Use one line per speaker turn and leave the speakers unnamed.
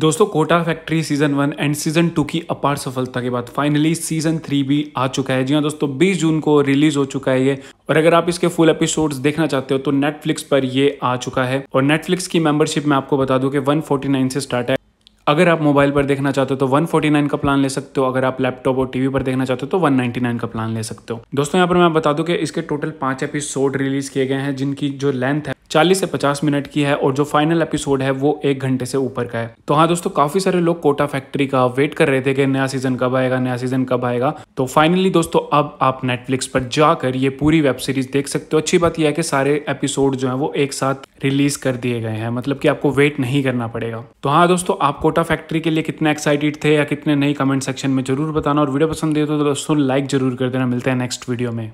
दोस्तों Kota factory season one and season two की अपार सफलता के बाद फाइनली सीजन थ्री भी आ चुका है जी हाँ दोस्तों बीस जून को रिलीज हो चुका है ये और अगर आप इसके फुल एपिसोड्स देखना चाहते हो तो नेटफ्लिक्स पर ये आ चुका है और नेटफ्लिक्स की मेंबरशिप में आपको बता दूं कि 149 से स्टार्ट है अगर आप मोबाइल पर देखना चाहते हो तो 149 का प्लान ले सकते हो अगर आप लैपटॉप और टीवी पर देखना चाहते हो तो 199 का प्लान ले सकते हो दोस्तों यहाँ पर मैं बता दूं कि इसके टोटल पांच एपिसोड रिलीज किए गए हैं जिनकी जो लेंथ है 40 से 50 मिनट की है और जो फाइनल एपिसोड है वो एक घंटे से ऊपर का है तो हाँ दोस्तों काफी सारे लोग कोटा फैक्ट्री का वेट कर रहे थे कि नया सीजन कब आएगा नया सीजन कब आएगा तो फाइनली दोस्तों अब आप नेटफ्लिक्स पर जाकर ये पूरी वेब सीरीज देख सकते हो अच्छी बात यह है कि सारे एपिसोड जो है वो एक साथ रिलीज कर दिए गए हैं मतलब कि आपको वेट नहीं करना पड़ेगा तो हाँ दोस्तों आप कोटा फैक्ट्री के लिए कितने एक्साइटेड थे या कितने नहीं कमेंट सेक्शन में जरूर बताना और वीडियो पसंद दे तो दोस्तों लाइक जरूर कर देना मिलते हैं नेक्स्ट वीडियो में